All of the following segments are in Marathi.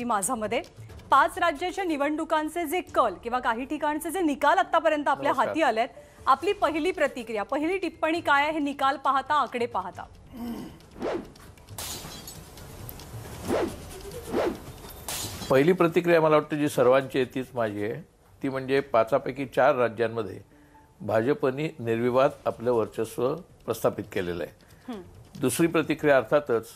पी माझ्यामध्ये पाच राज्याच्या निवडणुकांचे जे कल किंवा काही ठिकाणचे जे निकाल आतापर्यंत आपल्या हाती आले आपली पहिली प्रतिक्रिया पहिली टिप्पणी काय आहे हे निकाल पाहता आकडे पाहता पहिली प्रतिक्रिया मला वाटते जी सर्वांची तीच माझी आहे ती म्हणजे पाचापैकी चार राज्यांमध्ये भाजपने निर्विवाद आपलं वर्चस्व प्रस्थापित केलेलं आहे दुसरी प्रतिक्रिया अर्थातच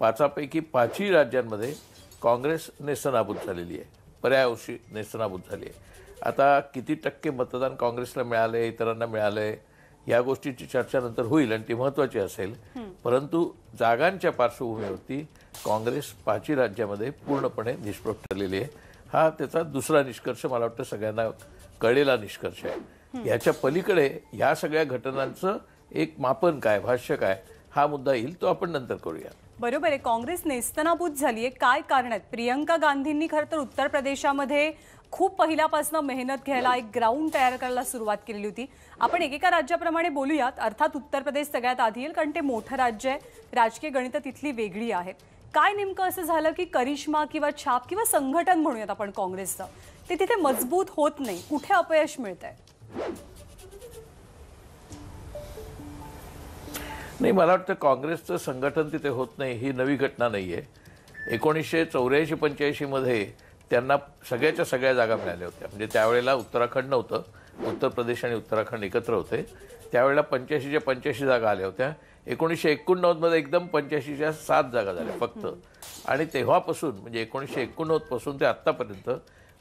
पाचापैकी पाचही राज्यांमध्ये काँग्रेस नेस्तनाबूत झालेली आहे पर्यायवशी नेस्तनाबूत झाली आहे आता किती टक्के मतदान काँग्रेसला मिळालं आहे इतरांना मिळालं आहे या गोष्टीची चर्चा नंतर होईल आणि ती महत्वाची असेल परंतु जागांच्या पार्श्वभूमीवरती काँग्रेस पाचही राज्यामध्ये पूर्णपणे निष्प्रभ ठरलेली आहे हा त्याचा दुसरा निष्कर्ष मला वाटतं सगळ्यांना कळलेला निष्कर्ष आहे याच्या पलीकडे ह्या सगळ्या घटनांचं एक मापन काय भाष्य काय हा मुद्दा येईल तो आपण नंतर करूया बरोबर आहे काँग्रेस नेस्तनाबूत झाली आहे काय कारण आहेत प्रियंका गांधींनी खरं तर उत्तर प्रदेशामध्ये खूप पहिल्यापासून मेहनत घ्यायला एक ग्राउंड तयार करायला सुरुवात केलेली होती आपण एकेका राज्याप्रमाणे बोलूयात अर्थात उत्तर प्रदेश सगळ्यात आधी येईल कारण ते मोठं राज्य आहे राजकीय गणितं तिथली वेगळी आहेत काय नेमकं असं झालं की करिश्मा किंवा छाप किंवा संघटन म्हणूयात आपण काँग्रेसचं ते तिथे मजबूत होत नाही कुठे अपयश मिळत आहे नाही मला वाटतं काँग्रेसचं संघटन तिथे होत नाही ही नवी घटना नाही आहे एकोणीसशे चौऱ्याऐंशी पंच्याऐंशीमध्ये त्यांना सगळ्याच्या सगळ्या जागा मिळाल्या होत्या म्हणजे त्यावेळेला उत्तराखंड नव्हतं उत्तर प्रदेश आणि उत्तराखंड एकत्र होते त्यावेळेला पंच्याऐंशीच्या पंच्याऐंशी जागा आल्या होत्या एकोणीसशे एकोणनव्वदमध्ये एकदम पंच्याऐंशीच्या सात जागा झाल्या फक्त आणि तेव्हापासून म्हणजे एकोणीसशे एकोणनव्वदपासून ते आत्तापर्यंत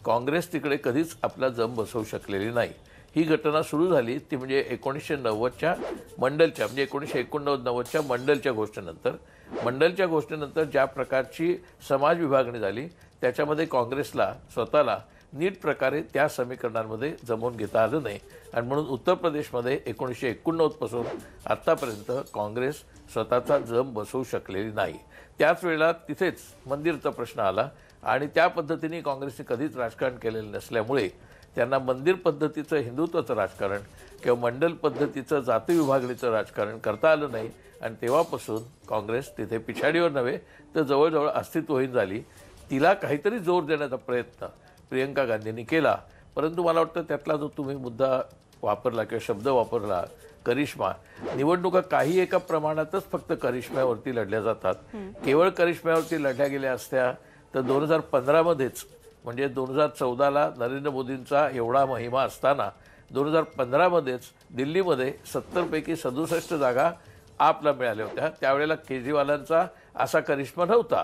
काँग्रेस तिकडे कधीच आपला जम बसवू शकलेली नाही ही घटना सुरू झाली ती म्हणजे एकोणीसशे नव्वदच्या मंडलच्या म्हणजे एकोणीसशे एकोणनव्वद नव्वदच्या मंडलच्या घोषणेनंतर मंडलच्या घोषणेनंतर ज्या प्रकारची समाज विभागणी झाली त्याच्यामध्ये काँग्रेसला स्वतःला नीट प्रकारे त्या समीकरणांमध्ये जमवून घेता आलं नाही आणि म्हणून उत्तर प्रदेशमध्ये एकोणीसशे एकोणनव्वदपासून आत्तापर्यंत काँग्रेस स्वतःचा जम बसवू शकलेली नाही त्याच वेळेला तिथेच मंदिरचा प्रश्न आला आणि त्या पद्धतीने काँग्रेसने कधीच राजकारण केलेलं नसल्यामुळे त्यांना मंदिर पद्धतीचं हिंदुत्वाचं राजकारण किंवा मंडल पद्धतीचं जाती विभागणीचं राजकारण करता आलं नाही आणि तेव्हापासून काँग्रेस तिथे पिछाडीवर नव्हे तर जवळजवळ अस्तित्वहीन झाली तिला काहीतरी जोर देण्याचा प्रयत्न प्रियंका गांधींनी केला परंतु मला वाटतं त्यातला जो तुम्ही मुद्दा वापरला किंवा शब्द वापरला करिश्मा निवडणुका काही एका प्रमाणातच फक्त करिश्म्यावरती लढल्या जातात केवळ करिश्म्यावरती लढल्या गेल्या असत्या तर दोन हजार पंधरामध्येच म्हणजे दोन हजार चौदाला नरेंद्र मोदींचा एवढा महिमा असताना दोन हजार पंधरामध्येच दिल्लीमध्ये सत्तरपैकी सदुसष्ट जागा आपला मिळाल्या होत्या त्यावेळेला केजरीवालांचा असा करिश्मा नव्हता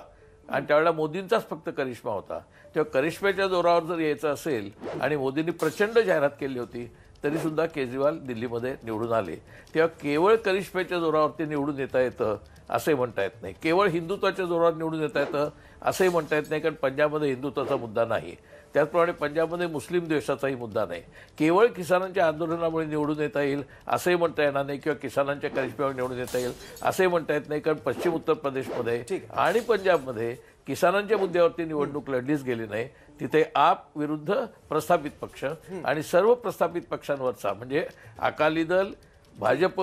आणि त्यावेळेला मोदींचाच फक्त करिश्मा होता तेव्हा करिश्म्याच्या जोरावर जर यायचं असेल आणि मोदींनी प्रचंड जाहिरात केली होती तरीसुद्धा केजरीवाल दिल्लीमध्ये निवडून आले तेव्हा केवळ करिश्प्याच्या जोरावरती निवडून येता येतं असंही म्हणता येत नाही केवळ हिंदुत्वाच्या जोरावर निवडून येता येतं असंही म्हणता येत नाही कारण पंजाबमध्ये हिंदुत्वाचा मुद्दा नाही त्याचप्रमाणे पंजाबमध्ये मुस्लिम देशाचाही मुद्दा नाही केवळ किसानांच्या आंदोलनामुळे निवडून येता येईल असंही म्हणता येणार नाही किंवा किसानांच्या करिश्म्यावर निवडून येता येईल असंही म्हणता येत नाही कारण पश्चिम उत्तर प्रदेशमध्ये आणि पंजाबमध्ये किसानांच्या मुद्द्यावरती निवडणूक लढलीच गेली नाही तिथे आप विरुद्ध प्रस्थापित पक्ष आणि सर्व प्रस्थापित पक्षांवरचा म्हणजे अकाली दल भाजप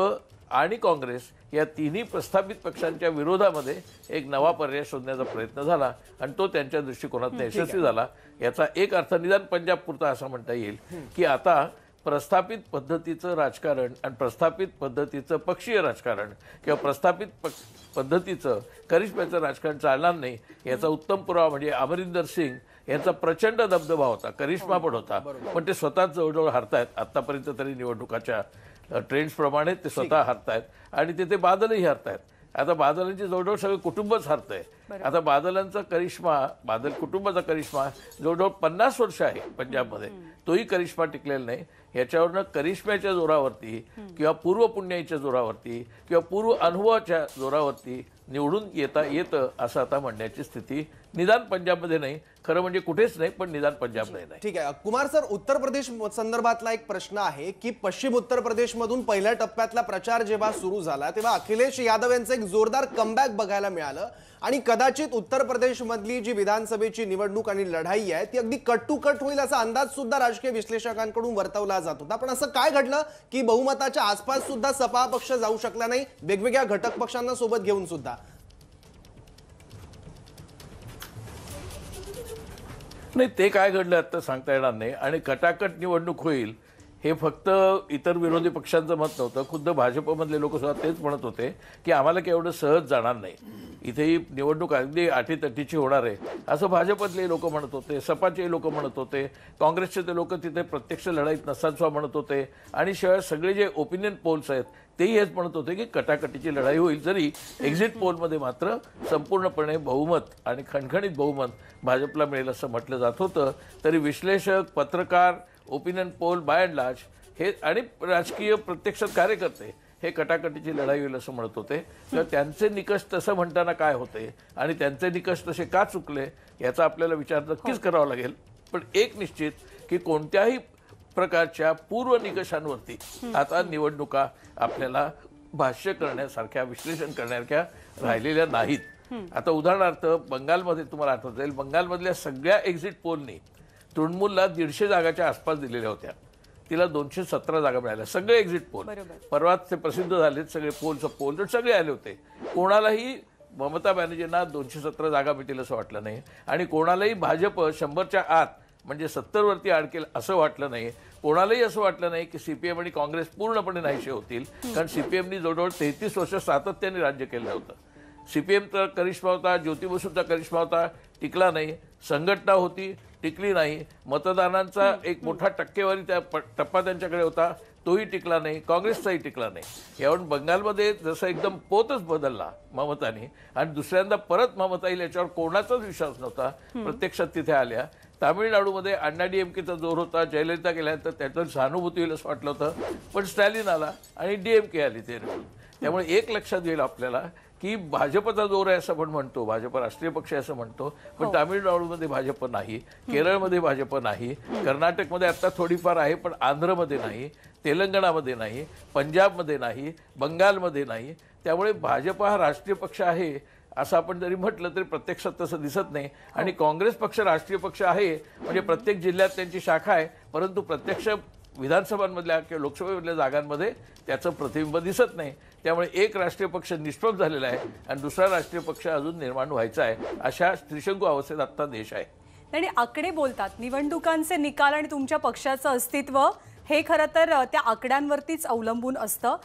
आणि काँग्रेस या तिन्ही प्रस्थापित पक्षांच्या विरोधामध्ये एक नवा पर्याय शोधण्याचा प्रयत्न झाला आणि तो त्यांच्या दृष्टिकोनात यशस्वी झाला याचा एक अर्थ निदान पंजाब पुरता असा म्हणता येईल की आता प्रस्थापित पद्धतीचं राजकारण आणि प्रस्थापित पद्धतीचं पक्षीय राजकारण किंवा प्रस्थापित पक्ष पद्धतीचं करिश्म्याचं राजकारण चालणार नाही याचा उत्तम पुरावा म्हणजे अमरिंदर सिंग यांचा प्रचंड दबदबा होता करिश्मा पण होता पण ते स्वतःच जवळजवळ हरतायत आतापर्यंत तरी निवडणुकाच्या प्रमाणे ते स्वतः हरतायत आणि तिथे बादलही हरतायत आता बादलांची जवळजवळ सगळं कुटुंबच हरतंय आता बादलांचा करिश्मा बादल कुटुंबाचा करिश्मा जवळजवळ पन्नास वर्ष आहे पंजाबमध्ये तोही करिश्मा टिकलेला नाही याच्यावरनं करिश्म्याच्या जोरावरती किंवा पूर्व पुण्याईच्या जोरावरती किंवा पूर्व अनुभवाच्या जोरावरती निवडून येता येतं असं आता म्हणण्याची स्थिती निदान पंजाबमध्ये नाही खरं म्हणजे कुठेच नाही पण निदान पंजाबमध्ये नाही ठीक आहे कुमार सर उत्तर प्रदेश संदर्भातला एक प्रश्न आहे की पश्चिम उत्तर प्रदेशमधून पहिल्या टप्प्यातला प्रचार जेव्हा सुरू झाला तेव्हा अखिलेश यादव यांचं एक जोरदार कमबॅक बघायला मिळालं आणि कदाचित उत्तर प्रदेशमधली जी विधानसभेची निवडणूक आणि लढाई आहे ती अगदी कट होईल असा अंदाज सुद्धा राजकीय विश्लेषकांकडून वर्तवला जात होता पण असं काय घडलं की बहुमताच्या आसपास सुद्धा सपा पक्ष जाऊ शकला नाही वेगवेगळ्या घटक पक्षांना सोबत घेऊन सुद्धा नाही ते काय घडलं आता सांगता येणार नाही आणि कटाकट निवडणूक होईल हे फक्त इतर विरोधी पक्षांचं मत नव्हतं खुद्द भाजपमधले लोक सुद्धा तेच म्हणत होते की आम्हाला काही एवढं सहज जाणार नाही इथेही निवडणूक अगदी आठीतटीची होणार आहे असं भाजपातले लोक म्हणत होते सपाचे लोक म्हणत होते काँग्रेसचे ते लोक तिथे प्रत्यक्ष लढाईत नसांचा म्हणत होते आणि शिवाय सगळे जे ओपिनियन पोल्स आहेत तेही हेच म्हणत होते की कटाकटीची लढाई होईल जरी एक्झिट पोलमध्ये मात्र संपूर्णपणे बहुमत आणि खणखणीत बहुमत भाजपला मिळेल असं म्हटलं जात होतं तरी विश्लेषक पत्रकार opinion poll by and large हे आणि राजकीय प्रत्यक्षात कार्यकर्ते हे कटाकटीची लढाई होईल असं म्हणत होते तर त्यांचे निकष तसं म्हणताना काय होते आणि त्यांचे निकष तसे का चुकले याचा आपल्याला विचार नक्कीच हो. करावा लागेल पण एक निश्चित की कोणत्याही प्रकारच्या पूर्व निकषांवरती आता निवडणुका आपल्याला भाष्य करण्यासारख्या विश्लेषण करण्यासारख्या राहिलेल्या नाहीत आता उदाहरणार्थ बंगालमध्ये तुम्हाला आठवत जाईल बंगालमधल्या सगळ्या एक्झिट पोलनी तृणमूलला दीडशे जागाच्या आसपास दिलेल्या होत्या तिला दोनशे सतरा जागा मिळाल्या सगळे एक्झिट पोल परवाच ते प्रसिद्ध झालेत सगळे पोलचं पोल तर सगळे आले होते कोणालाही ममता बॅनर्जींना दोनशे सतरा जागा मिळतील असं वाटलं नाही आणि कोणालाही भाजप शंभरच्या आत म्हणजे सत्तरवरती अडकेल असं वाटलं नाही कोणालाही असं वाटलं नाही की सीपीएम आणि काँग्रेस पूर्णपणे नाहीसे होतील कारण एमनी जवळजवळ तेहतीस वर्ष सातत्याने राज्य केलं होतं तर करिश्मा होता ज्योतिबसूचा करिश्मा होता टिकला नाही संघटना होती टिकली नाही मतदानांचा एक मोठा टक्केवारी त्या टप्पा त्यांच्याकडे होता तोही टिकला नाही काँग्रेसचाही टिकला नाही यावरून बंगालमध्ये जसं एकदम पोतच बदलला ममताने आणि दुसऱ्यांदा परत ममता येईल याच्यावर कोणाचाच विश्वास नव्हता प्रत्यक्षात तिथे आल्या तामिळनाडूमध्ये अण्णा डी जोर होता जयललिता गेल्यानंतर त्याच्यावर सहानुभूती होईल असं वाटलं होतं पण स्टॅलिन आला आणि डीएमके के आली ते त्यामुळे एक लक्षात येईल आपल्याला की भाजपचा जोर आहे असं आपण म्हणतो भाजप राष्ट्रीय पक्ष आहे असं म्हणतो पण हो. तामिळनाडूमध्ये भाजप नाही केरळमध्ये भाजप नाही कर्नाटकमध्ये आत्ता थोडीफार आहे पण आंध्रमध्ये नाही तेलंगणामध्ये नाही पंजाबमध्ये नाही बंगालमध्ये नाही त्यामुळे भाजप हा राष्ट्रीय पक्ष आहे असं आपण जरी म्हटलं तरी प्रत्यक्षात तसं दिसत नाही आणि हो. काँग्रेस पक्ष राष्ट्रीय पक्ष आहे म्हणजे प्रत्येक जिल्ह्यात त्यांची शाखा आहे परंतु प्रत्यक्ष विधानसभांमधल्या किंवा लोकसभेमधल्या जागांमध्ये त्याचं प्रतिबिंब दिसत नाही त्यामुळे एक राष्ट्रीय पक्ष निष्प्रभ झालेला आहे आणि दुसरा राष्ट्रीय पक्ष अजून निर्माण व्हायचा आहे अशा त्रिशंकू अवस्थेत आत्ता देश आहे आणि आकडे बोलतात निवडणुकांचे निकाल आणि तुमच्या पक्षाचं अस्तित्व हे खरं तर त्या आकड्यांवरतीच अवलंबून असतं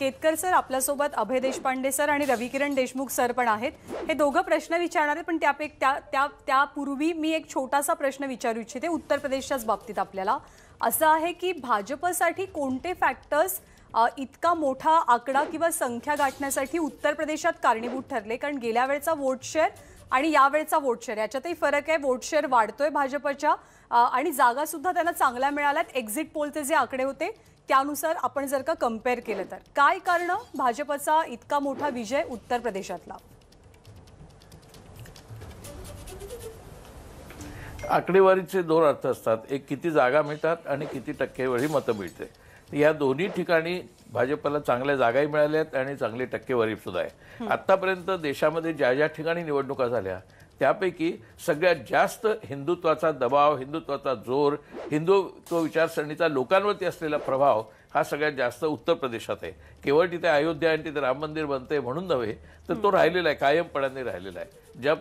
केतकर सर आपल्यासोबत अभय देशपांडे सर आणि रविकिरण देशमुख सर पण आहेत हे दोघं प्रश्न विचारणार आहेत पण त्यापैकी त्या त्या त्यापूर्वी मी एक छोटासा प्रश्न विचारू इच्छिते उत्तर प्रदेशच्याच बाबतीत आपल्याला असं आहे की भाजपसाठी कोणते फॅक्टर्स इतका मोठा आकडा किंवा संख्या गाठण्यासाठी उत्तर प्रदेशात कारणीभूत ठरले कारण गेल्या वेळचा वोट शेअर आणि यावेळचा वोट शेअर याच्यातही फरक आहे वोट शेअर वाढतोय भाजपच्या आणि जागा सुद्धा त्यांना चांगल्या मिळाल्यात एक्झिट पोलचे जे आकडे होते त्यानुसार आपण जर का कम्पेअर केलं तर काय कारण भाजपचा इतका मोठा विजय उत्तर प्रदेशातला आकडेवारीचे दोन अर्थ असतात एक किती जागा मिळतात आणि किती टक्केवारी मतं मिळते या दोन्ही ठिकाणी भाजपला चांगल्या जागाही मिळाल्या आहेत आणि चांगली टक्केवारी सुद्धा आहे आतापर्यंत देशामध्ये ज्या ज्या ठिकाणी निवडणुका झाल्या त्यापैकी सगळ्यात जास्त हिंदुत्वाचा दबाव हिंदुत्वाचा जोर हिंदुत्व विचारसरणीचा लोकांवरती असलेला प्रभाव हा सगळ्यात जास्त उत्तर प्रदेशात आहे केवळ तिथे अयोध्या आणि तिथे राम मंदिर बनतंय म्हणून नव्हे तर तो राहिलेला आहे कायमपणाने राहिलेला आहे ज्या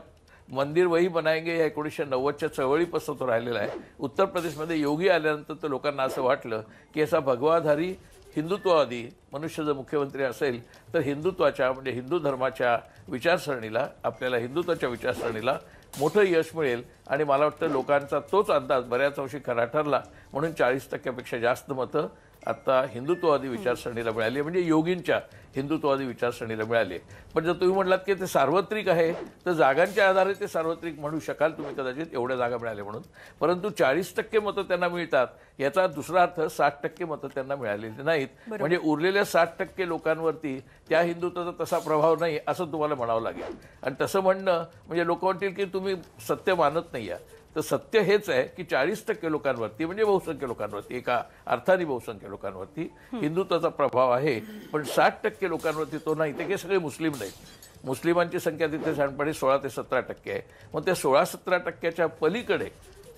मंदिर वही बनायगे या एकोणीसशे नव्वदच्या चळवळीपासून तो राहिलेला आहे उत्तर प्रदेशमध्ये योगी आल्यानंतर तर लोकांना असं वाटलं की असा भगवाधारी हिंदुत्ववादी मनुष्य जर मुख्यमंत्री असेल तर हिंदुत्वाच्या म्हणजे हिंदू धर्माच्या विचारसरणीला आपल्याला हिंदुत्वाच्या विचारसरणीला मोठं यश मिळेल आणि मला वाटतं लोकांचा तोच अंदाज बऱ्याच अंशी खरा ठरला म्हणून चाळीस टक्क्यापेक्षा जास्त मतं आता हिंदुत्ववादी विचारसरणीला मिळाली म्हणजे योगींच्या हिंदुत्ववादी विचारसरणीला मिळाली पण जर तुम्ही म्हटलात की ते सार्वत्रिक आहे तर जागांच्या आधारे ते सार्वत्रिक म्हणू शकाल तुम्ही कदाचित एवढ्या जागा मिळाल्या म्हणून परंतु चाळीस टक्के मतं त्यांना मिळतात याचा दुसरा अर्थ साठ टक्के मतं त्यांना मिळालेली नाहीत म्हणजे उरलेल्या साठ टक्के लोकांवरती त्या हिंदुत्वाचा तसा प्रभाव नाही असं तुम्हाला म्हणावं लागेल आणि तसं म्हणणं म्हणजे लोक म्हणतील की तुम्ही सत्य मानत नाही तर सत्य हेच आहे की चाळीस टक्के लोकांवरती म्हणजे बहुसंख्य लोकांवरती एका अर्थाने बहुसंख्य लोकांवरती हिंदुत्वाचा प्रभाव आहे पण साठ टक्के लोकांवरती तो नाही ते काही सगळे मुस्लिम नाहीत मुस्लिमांची संख्या तिथे साधारणपणे सोळा ते सतरा टक्के आहे मग त्या सोळा सतरा टक्क्याच्या पलीकडे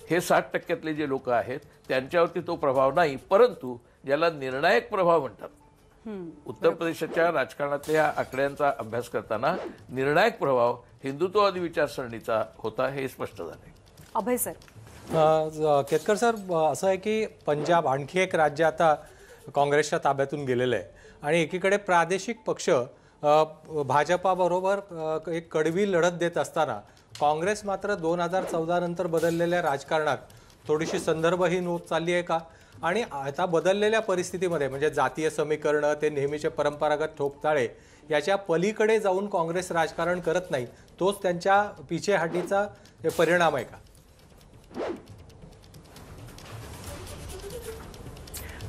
हे साठ टक्क्यातले जे लोक आहेत त्यांच्यावरती तो प्रभाव नाही परंतु ज्याला निर्णायक प्रभाव म्हणतात उत्तर प्रदेशाच्या राजकारणातल्या आकड्यांचा अभ्यास करताना निर्णायक प्रभाव हिंदुत्ववादी विचारसरणीचा होता हे स्पष्ट झाले अभय सर केतकर सर असं आहे की पंजाब आणखी एक राज्य आता काँग्रेसच्या ताब्यातून गेलेलं आहे आणि एकीकडे प्रादेशिक पक्ष भाजपाबरोबर एक कडवी लढत देत असताना काँग्रेस मात्र दोन हजार चौदा नंतर बदललेल्या राजकारणात थोडीशी संदर्भहीन होत चालली आहे का आणि आता बदललेल्या परिस्थितीमध्ये म्हणजे जातीय समीकरणं ते नेहमीचे परंपरागत ठोकताळे याच्या पलीकडे जाऊन काँग्रेस राजकारण करत नाही तोच त्यांच्या पिछेहाटीचा परिणाम आहे का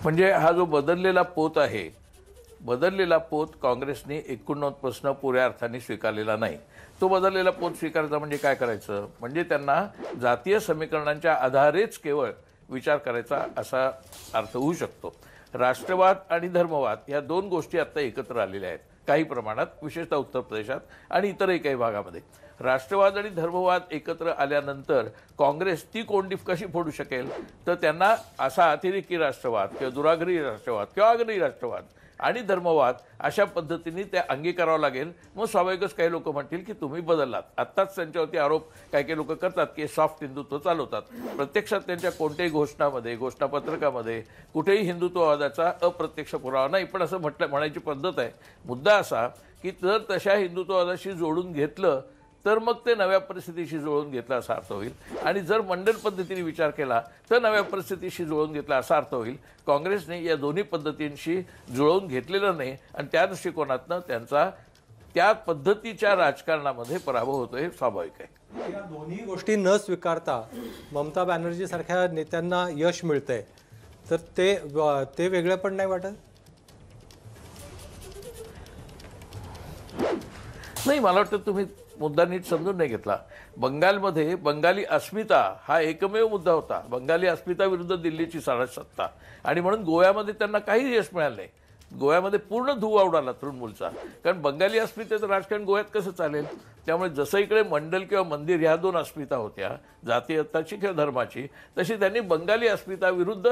म्हणजे हा जो बदललेला पोत आहे बदललेला पोत काँग्रेसने एकोणनव्वद प्रश्न पुऱ्या अर्थाने स्वीकारलेला नाही तो बदललेला पोत स्वीकारायचा म्हणजे काय करायचं म्हणजे त्यांना जातीय समीकरणांच्या आधारेच केवळ विचार करायचा असा अर्थ होऊ शकतो राष्ट्रवाद आणि धर्मवाद या दोन गोष्टी आत्ता एकत्र आलेल्या आहेत काही प्रमाणात विशेषतः उत्तर प्रदेशात आणि इतरही काही भागामध्ये राष्ट्रवाद आणि धर्मवाद एकत्र आल्यानंतर काँग्रेस ती कोंडी कशी फोडू शकेल तर त्यांना असा अतिरेकी राष्ट्रवाद किंवा दुराग्रही राष्ट्रवाद किंवा आग्रही राष्ट्रवाद आणि धर्मवाद अशा पद्धतीने त्या अंगीकारावं लागेल मग स्वाभाविकच काही लोक म्हणतील की तुम्ही बदललात आत्ताच त्यांच्यावरती आरोप काही काही लोक करतात की सॉफ्ट हिंदुत्व चालवतात प्रत्यक्षात त्यांच्या कोणत्याही घोषणामध्ये घोषणापत्रकामध्ये कुठेही हिंदुत्ववादाचा अप्रत्यक्ष पुरावा नाही पण असं म्हटलं म्हणायची पद्धत आहे मुद्दा असा की जर तशा हिंदुत्ववादाशी जोडून घेतलं तर मग ते नव्या परिस्थितीशी जुळवून घेतला असा अर्थ होईल आणि जर मंडल पद्धतीने विचार केला तर नव्या परिस्थितीशी जुळवून घेतला असा अर्थ होईल काँग्रेसने या दोन्ही पद्धतींशी जुळवून घेतलेलं नाही आणि त्या दृष्टिकोनातनं त्यांचा त्या पद्धतीच्या राजकारणामध्ये पराभव होतो हे स्वाभाविक आहे या दोन्ही गोष्टी न स्वीकारता ममता बॅनर्जी सारख्या नेत्यांना यश मिळतंय तर ते ते वेगळं पण नाही वाटत नाही मला वाटतं तुम्ही मुद्दा नीट समजून नाही घेतला बंगालमध्ये बंगाली अस्मिता हा एकमेव मुद्दा होता बंगाली अस्मिता विरुद्ध दिल्लीची सत्ता आणि म्हणून गोव्यामध्ये त्यांना काही यश मिळालं नाही गोव्यामध्ये पूर्ण धुवा उडाला तृणमूलचा कारण बंगाली अस्मितेचं राजकारण गोव्यात कसं चालेल त्यामुळे जसं इकडे मंडल किंवा मंदिर ह्या दोन अस्मिता होत्या जातीयत्ताची किंवा धर्माची तशी त्यांनी बंगाली अस्मिता विरुद्ध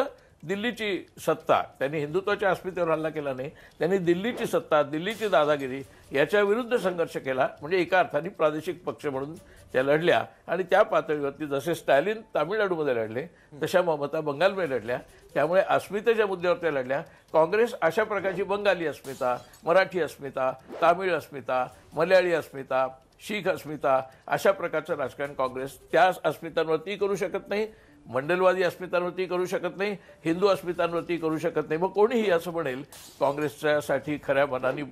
दिल्लीची सत्ता त्यांनी हिंदुत्वाच्या अस्मितेवर हल्ला केला नाही त्यांनी दिल्लीची सत्ता दिल्लीची दादागिरी याच्या विरुद्ध संघर्ष केला म्हणजे एका अर्थाने प्रादेशिक पक्ष म्हणून त्या लढल्या आणि त्या पातळीवरती जसे स्टॅलिन तामिळनाडूमध्ये लढले तशा ममता बंगालमध्ये लढल्या त्यामुळे अस्मितेच्या मुद्द्यावर त्या लढल्या काँग्रेस अशा प्रकारची बंगाली अस्मिता मराठी अस्मिता तामिळ अस्मिता मल्याळी अस्मिता शीख अस्मिता अशा प्रकारचं राजकारण काँग्रेस त्या अस्मितांवरती करू शकत नाही मंडलवादी अस्मितांवरती करू शकत नाही हिंदू अस्मितांवरती करू शकत नाही मग कोणीही असं म्हणेल काँग्रेसच्यासाठी खऱ्या मनाने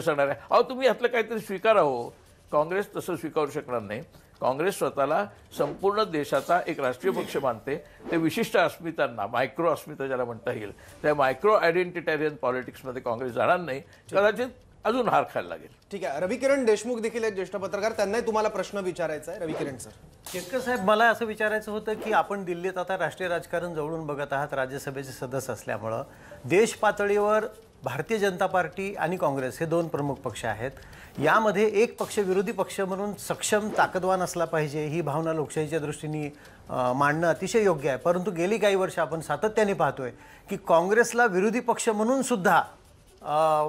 सांगणार आहे अहो तुम्ही यातलं काहीतरी स्वीकारावं काँग्रेस तसं स्वीकारू शकणार नाही काँग्रेस स्वतःला संपूर्ण देशाचा एक राष्ट्रीय पक्ष मानते ते विशिष्ट अस्मितांना मायक्रो अस्मिता ज्याला म्हणता येईल त्या मायक्रो आयडेंटिटेरियन पॉलिटिक्समध्ये काँग्रेस जाणार नाही कदाचित अजून हार खायला लागेल ठीक आहे रविकिरण देशमुख देखील एक ज्येष्ठ पत्रकार त्यांनाही तुम्हाला प्रश्न विचारायचा आहे रविकिरण सर केतकर साहेब मला असं विचारायचं होतं की आपण दिल्लीत आता राष्ट्रीय राजकारण जवळून बघत आहात राज्यसभेचे सदस्य असल्यामुळं देश पातळीवर भारतीय जनता पार्टी आणि काँग्रेस हे दोन प्रमुख पक्ष आहेत यामध्ये एक पक्ष विरोधी पक्ष म्हणून सक्षम ताकदवान असला पाहिजे ही भावना लोकशाहीच्या दृष्टीने मांडणं अतिशय योग्य आहे परंतु गेली काही वर्ष आपण सातत्याने पाहतोय की काँग्रेसला विरोधी पक्ष म्हणून सुद्धा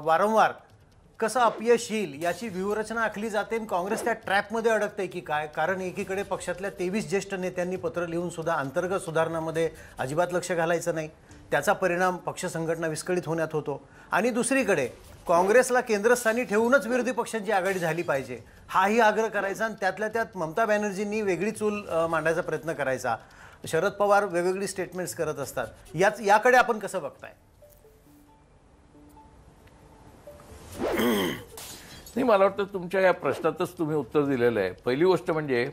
वारंवार कसं अपयश येईल याची व्यूहरचना आखली जाते आणि काँग्रेस त्या ट्रॅपमध्ये अडकते की काय कारण एकीकडे पक्षातल्या तेवीस ज्येष्ठ नेत्यांनी पत्र लिहून सुद्धा अंतर्गत सुधारणामध्ये अजिबात लक्ष घालायचं नाही त्याचा परिणाम पक्ष संघटना विस्कळीत होण्यात होतो आणि दुसरीकडे काँग्रेसला केंद्रस्थानी ठेवूनच विरोधी पक्षांची आघाडी झाली पाहिजे हाही आग्रह करायचा आणि त्यातल्या त्यात ममता बॅनर्जींनी वेगळी चूल मांडायचा प्रयत्न करायचा शरद पवार वेगवेगळी स्टेटमेंट्स करत असतात याच याकडे आपण कसं बघताय नाही मला वाटतं तुमच्या या प्रश्नातच तुम्ही उत्तर दिलेलं आहे पहिली गोष्ट म्हणजे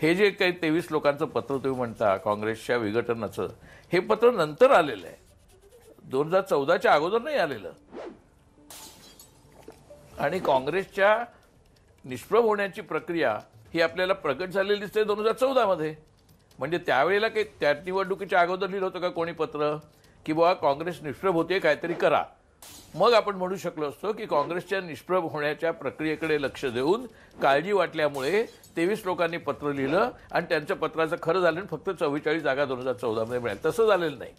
हे जे काही तेवीस लोकांचं पत्र तुम्ही म्हणता काँग्रेसच्या विघटनाचं हे पत्र नंतर आलेलं आहे दोन हजार चौदाच्या अगोदर नाही आलेलं आणि काँग्रेसच्या निष्प्रभ होण्याची प्रक्रिया ही आपल्याला प्रगट झालेली दिसते दोन हजार चौदामध्ये म्हणजे त्यावेळेला काही त्या निवडणुकीच्या अगोदर लिहिलं होतं का कोणी पत्र की बाबा काँग्रेस निष्प्रभ होते काहीतरी करा मग आपण म्हणू शकलो असतो की काँग्रेसच्या निष्प्रभ होण्याच्या प्रक्रियेकडे लक्ष देऊन काळजी वाटल्यामुळे तेवीस लोकांनी पत्र लिहिलं आणि त्यांच्या पत्राचं खरं झालं आणि फक्त चव्वेचाळीस जागा दोन हजार चौदामध्ये मिळाल्या तसं झालेलं नाही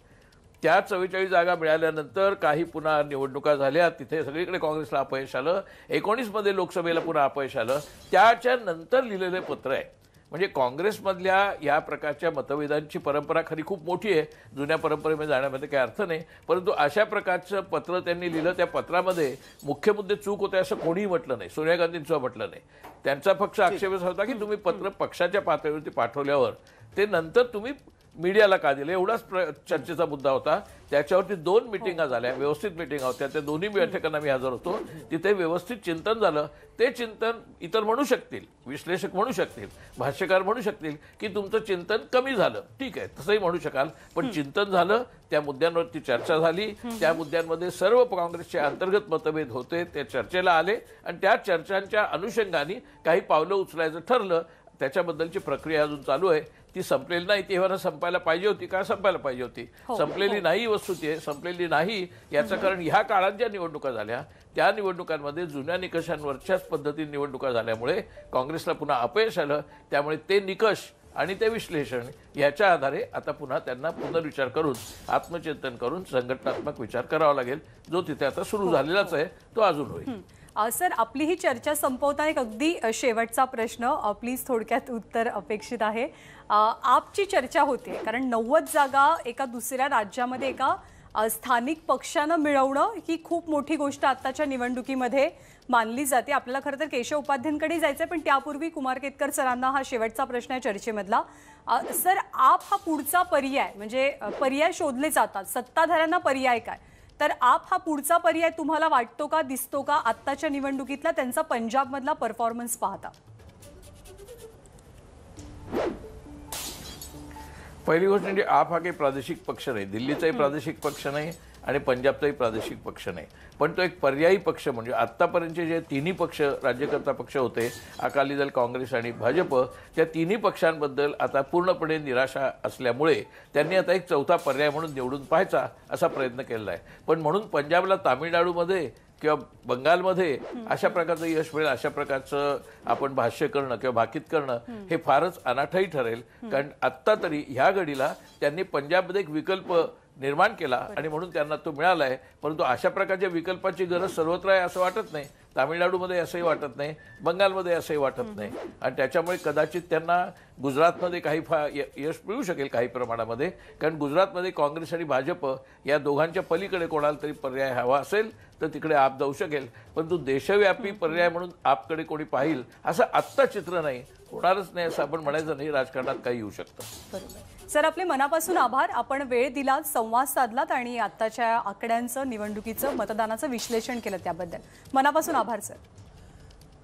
त्या चव्वेचाळीस जागा मिळाल्यानंतर काही पुन्हा निवडणुका झाल्या तिथे सगळीकडे काँग्रेसला अपयश आलं एकोणीसमध्ये लोकसभेला पुन्हा अपयश आलं त्याच्यानंतर लिहिलेलं पत्र आहे म्हणजे काँग्रेसमधल्या या प्रकारच्या मतभेदांची परंपरा खरी खूप मोठी आहे जुन्या परंपरेमध्ये जाण्यामध्ये काही अर्थ नाही परंतु अशा प्रकारचं पत्र त्यांनी लिहिलं त्या पत्रामध्ये मुख्य मुद्दे चूक होते असं कोणीही म्हटलं नाही सोनिया गांधींचं म्हटलं नाही त्यांचा फक्त आक्षेप होता की तुम्ही पत्र पक्षाच्या पातळीवरती पाठवल्यावर ते नंतर तुम्ही मीडियाला का दिलं एवढाच चर्चेचा मुद्दा होता त्याच्यावरती दोन मिटिंगा हो. झाल्या व्यवस्थित मिटिंगा होत्या त्या दोन्ही बैठकांना मी हजर होतो तिथे व्यवस्थित चिंतन झालं ते चिंतन इतर म्हणू शकतील विश्लेषक म्हणू शकतील भाष्यकार म्हणू शकतील की तुमचं चिंतन कमी झालं ठीक आहे तसंही म्हणू शकाल पण चिंतन झालं त्या मुद्द्यांवरती चर्चा झाली त्या मुद्द्यांमध्ये सर्व काँग्रेसचे अंतर्गत मतभेद होते ते चर्चेला आले आणि त्या चर्चांच्या अनुषंगाने काही पावलं उचलायचं ठरलं त्याच्याबद्दलची प्रक्रिया अजून चालू आहे ती संपलेली नाही तेव्हा संपायला पाहिजे होती का संपायला पाहिजे होती हो, संपलेली हो. नाही वस्तू ती संपलेली नाही याचं कारण ह्या काळात ज्या निवडणुका झाल्या त्या निवडणुकांमध्ये जुन्या निकषांवरच्याच पद्धतीने निवडणुका झाल्यामुळे काँग्रेसला पुन्हा अपयश आलं त्यामुळे ते निकष आणि ते विश्लेषण याच्या आधारे आता पुन्हा त्यांना पुनर्विचार करून आत्मचिंतन करून संघटनात्मक विचार करावा लागेल जो तिथे आता सुरू हो, झालेलाच आहे तो अजून होईल सर आपली ही चर्चा संपवताना एक अगदी शेवटचा प्रश्न प्लीज थोडक्यात उत्तर अपेक्षित आहे आपची चर्चा होते कारण नव्वद जागा एका दुसऱ्या राज्यामध्ये एका स्थानिक पक्षानं मिळवणं ही खूप मोठी गोष्ट आत्ताच्या निवडणुकीमध्ये मानली जाते आपल्याला खरं तर केशव उपाध्यांकडे जायचं आहे पण त्यापूर्वी कुमार केतकर सरांना हा शेवटचा प्रश्न आहे चर्चेमधला सर आप हा पुढचा पर्याय म्हणजे पर्याय शोधले जातात सत्ताधाऱ्यांना पर्याय काय तर आप हा पुढचा पर्याय तुम्हाला वाटतो का दिसतो का आत्ताच्या निवडणुकीतला त्यांचा पंजाबमधला परफॉर्मन्स पाहता पहिली गोष्ट म्हणजे आप हा काही प्रादेशिक पक्ष नाही दिल्लीचाही प्रादेशिक पक्ष नाही आणि पंजाबचाही प्रादेशिक पक्ष नाही पण तो एक पर्यायी पक्ष म्हणजे आत्तापर्यंतचे जे तिन्ही पक्ष राज्यकर्ता पक्ष होते अकाली दल काँग्रेस आणि भाजप त्या तिन्ही पक्षांबद्दल आता पूर्णपणे निराशा असल्यामुळे त्यांनी आता एक चौथा पर्याय म्हणून निवडून पाहायचा असा प्रयत्न केलेला आहे पण म्हणून पंजाबला तामिळनाडूमध्ये किंवा बंगालमध्ये अशा प्रकारचं यश मिळेल अशा प्रकारचं आपण भाष्य करणं किंवा भाकीत करणं हे फारच अनाठाई ठरेल कारण आत्ता तरी ह्या घडीला त्यांनी पंजाबमध्ये एक विकल्प निर्माण केला आणि म्हणून त्यांना तो मिळाला आहे परंतु अशा प्रकारच्या विकल्पाची गरज सर्वत्र आहे असं वाटत नाही तामिळनाडूमध्ये असंही वाटत नाही बंगालमध्ये असंही वाटत नाही आणि त्याच्यामुळे कदाचित त्यांना गुजरातमध्ये काही फा यश मिळू शकेल काही प्रमाणामध्ये कारण गुजरातमध्ये काँग्रेस आणि भाजप या दोघांच्या पलीकडे कोणाला तरी पर्याय हवा असेल तर तिकडे आप जाऊ शकेल परंतु देशव्यापी पर्याय म्हणून आपकडे कोणी पाहिल असं आत्ता चित्र नाही होणारच नाही असं आपण म्हणायचं नाही राजकारणात काही येऊ शकतं सर आपले मनापासून आभार आपण वेळ दिलात संवाद साधलात आणि आत्ताच्या आकड्यांचं निवडणुकीचं मतदानाचं विश्लेषण केलं त्याबद्दल मनापासून आभार सर